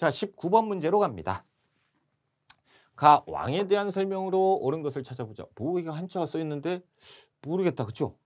자, 19번 문제로 갑니다. 가 왕에 대한 설명으로 옳은 것을 찾아보자. 보 한자가 써 있는데 모르겠다. 그쵸?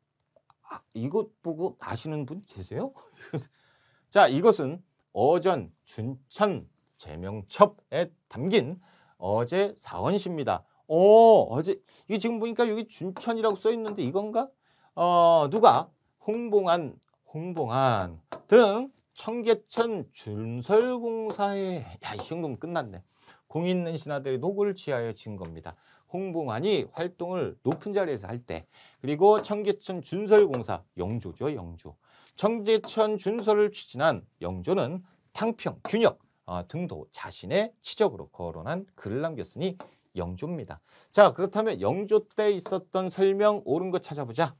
아, 이것 보고 아시는 분 계세요? 자, 이것은 어전, 준천, 제명첩에 담긴 어제 사원시입니다. 어, 어제 이게 지금 보니까 여기 준천이라고 써 있는데 이건가? 어, 누가 홍봉안, 홍봉안 등 청계천 준설공사에 야, 이 정도면 끝났네. 공 있는 신하들이 녹을 취하여 진 겁니다. 홍봉안이 활동을 높은 자리에서 할 때 그리고 청계천 준설공사 영조죠 영조 청계천 준설을 추진한 영조는 탕평, 균역 어, 등도 자신의 치적으로 거론한 글을 남겼으니 영조입니다. 자 그렇다면 영조 때 있었던 설명 옳은 것 찾아보자.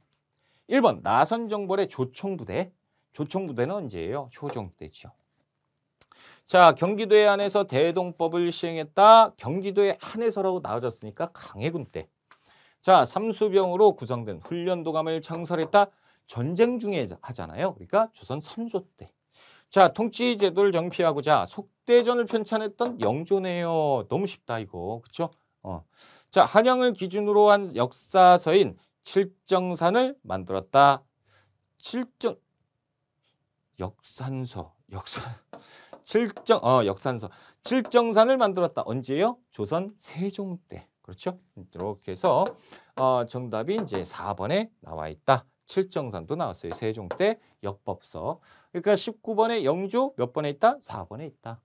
1번 나선정벌의 조총부대 조총부대는 언제예요? 효종 때죠. 자, 경기도에 한해서 대동법을 시행했다. 경기도에 한해서라고 나눠졌으니까 강해군 때. 자, 삼수병으로 구성된 훈련도감을 창설했다. 전쟁 중에 하잖아요. 그러니까 조선 선조 때. 자, 통치 제도를 정피하고자 속대전을 편찬했던 영조네요. 너무 쉽다 이거. 그렇 어. 자, 한양을 기준으로 한 역사서인 칠정산을 만들었다. 칠정 역산서, 역산, 칠정, 어, 역산서, 칠정산을 만들었다. 언제요? 조선 세종 때. 그렇죠? 이렇게 해서 어, 정답이 이제 4번에 나와 있다. 칠정산도 나왔어요. 세종 때 역법서. 그러니까 19번에 영조 몇 번에 있다? 4번에 있다.